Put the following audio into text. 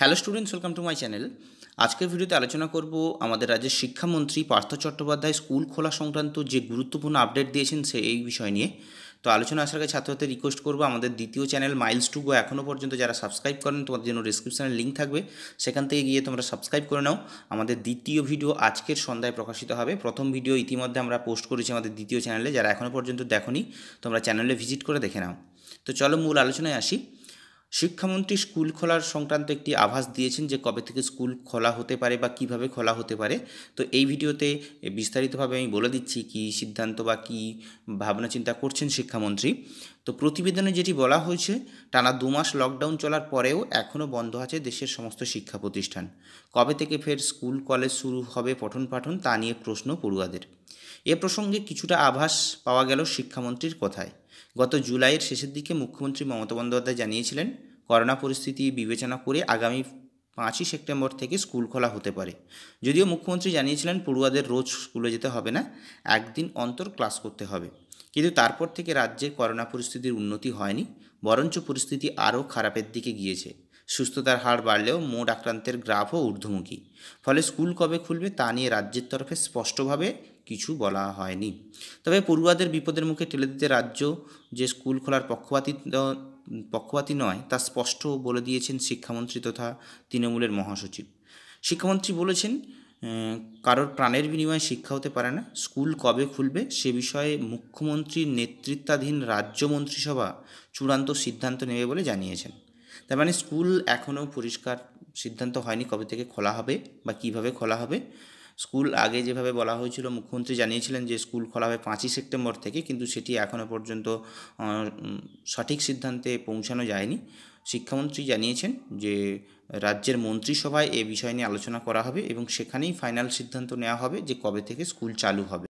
hello students welcome to my channel আজকের ভিডিওতে আলোচনা করব আমাদের রাজ্যের শিক্ষামন্ত্রী পার্থ চট্টোপাধ্যায় স্কুল খোলা সংক্রান্ত যে গুরুত্বপূর্ণ আপডেট দিয়েছেন সে এই বিষয় নিয়ে তো আলোচনা আসার আগে ছাত্রদের রিকোয়েস্ট করবো আমাদের দ্বিতীয় চ্যানেল মাইলস টু গো এখনও পর্যন্ত যারা সাবস্ক্রাইব করেন তোমাদের জন্য ডিসক্রিপশানের লিঙ্ক থাকবে সেখান থেকে গিয়ে তোমরা সাবস্ক্রাইব করে নাও আমাদের দ্বিতীয় ভিডিও আজকের সন্ধ্যায় প্রকাশিত হবে প্রথম ভিডিও ইতিমধ্যে আমরা পোস্ট করেছি আমাদের দ্বিতীয় চ্যানেলে যারা এখনও পর্যন্ত দেখনি তোমরা চ্যানেলে ভিজিট করে দেখে নাও তো চলো মূল আলোচনায় আসি শিক্ষামন্ত্রী স্কুল খোলার সংক্রান্ত একটি আভাস দিয়েছেন যে কবে থেকে স্কুল খোলা হতে পারে বা কিভাবে খোলা হতে পারে তো এই ভিডিওতে বিস্তারিতভাবে আমি বলে দিচ্ছি কি সিদ্ধান্ত বা কি ভাবনা চিন্তা করছেন শিক্ষামন্ত্রী তো প্রতিবেদনে যেটি বলা হয়েছে টানা দু মাস লকডাউন চলার পরেও এখনও বন্ধ আছে দেশের সমস্ত শিক্ষা প্রতিষ্ঠান কবে থেকে ফের স্কুল কলেজ শুরু হবে পঠন পাঠন তা নিয়ে প্রশ্ন পড়ুয়াদের এ প্রসঙ্গে কিছুটা আভাস পাওয়া গেল শিক্ষামন্ত্রীর কথায় গত জুলাইয়ের শেষের দিকে মুখ্যমন্ত্রী মমতা বন্দ্যোপাধ্যায় জানিয়েছিলেন করোনা পরিস্থিতি বিবেচনা করে আগামী পাঁচই সেপ্টেম্বর থেকে স্কুল খোলা হতে পারে যদিও মুখ্যমন্ত্রী জানিয়েছিলেন পড়ুয়াদের রোজ স্কুলে যেতে হবে না একদিন অন্তর ক্লাস করতে হবে কিন্তু তারপর থেকে রাজ্যের করোনা পরিস্থিতির উন্নতি হয়নি বরঞ্চ পরিস্থিতি আরও খারাপের দিকে গিয়েছে সুস্থতার হার বাড়লেও মোট আক্রান্তের গ্রাফও ঊর্ধ্বমুখী ফলে স্কুল কবে খুলবে তা নিয়ে রাজ্যের তরফে স্পষ্টভাবে কিছু বলা হয়নি তবে পড়ুয়াদের বিপদের মুখে ঠেলে দিতে রাজ্য যে স্কুল খোলার পক্ষপাতী পক্ষপাতী নয় তা স্পষ্ট বলে দিয়েছেন শিক্ষামন্ত্রী তথা তৃণমূলের মহাসচিব শিক্ষামন্ত্রী বলেছেন কারোর প্রাণের বিনিময়ে শিক্ষা হতে পারে না স্কুল কবে খুলবে সে বিষয়ে মুখ্যমন্ত্রীর নেতৃত্বাধীন রাজ্য মন্ত্রিসভা চূড়ান্ত সিদ্ধান্ত নেবে বলে জানিয়েছেন তার মানে স্কুল এখনও পরিষ্কার সিদ্ধান্ত হয়নি কবে থেকে খোলা হবে বা কিভাবে খোলা হবে স্কুল আগে যেভাবে বলা হয়েছিল মুখ্যমন্ত্রী জানিয়েছিলেন যে স্কুল খোলা হবে পাঁচই সেপ্টেম্বর থেকে কিন্তু সেটি এখনও পর্যন্ত সঠিক সিদ্ধান্তে পৌঁছানো যায়নি শিক্ষামন্ত্রী জানিয়েছেন যে রাজ্যের মন্ত্রিসভায় এ বিষয় নিয়ে আলোচনা করা হবে এবং সেখানেই ফাইনাল সিদ্ধান্ত নেওয়া হবে যে কবে থেকে স্কুল চালু হবে